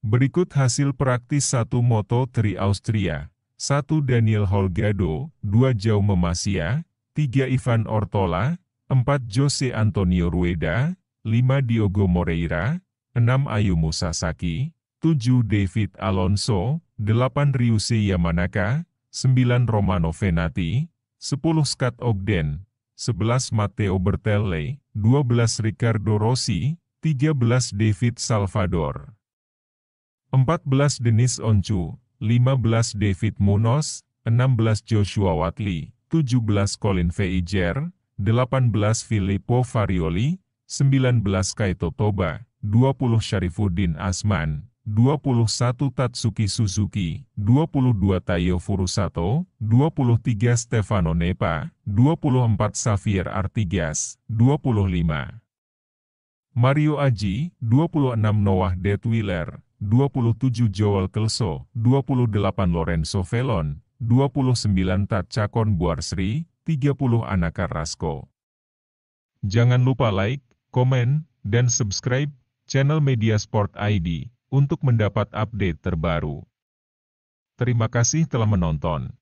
Berikut hasil praktis satu Moto 3 Austria, satu Daniel Holgado, dua Jau Memasia, tiga Ivan Ortola, empat Jose Antonio Rueda, lima Diogo Moreira, enam Ayumu Sasaki, tujuh David Alonso, delapan Ryusei Yamanaka, sembilan Romano Venati, sepuluh Scott Ogden, sebelas Matteo Bertelle, 12 Ricardo Rossi, belas David Salvador. 14 Denis Oncu, 15 David Munoz, 16 Joshua Watley, 17 Colin Feijer, 18 Filippo Farioli, 19 Kaito Toba, 20 Syarifuddin Asman, 21 Tatsuki Suzuki, 22 Tayo Furusato, 23 Stefano Nepa, 24 Xavier Artigas, 25 Mario Aji, 26 Noah Detwiler. 27 Joel Kelso, 28 Lorenzo Velon, 29 Tatcakon Buarsri, 30 Anaka Rasko. Jangan lupa like, komen, dan subscribe channel Media Sport ID untuk mendapat update terbaru. Terima kasih telah menonton.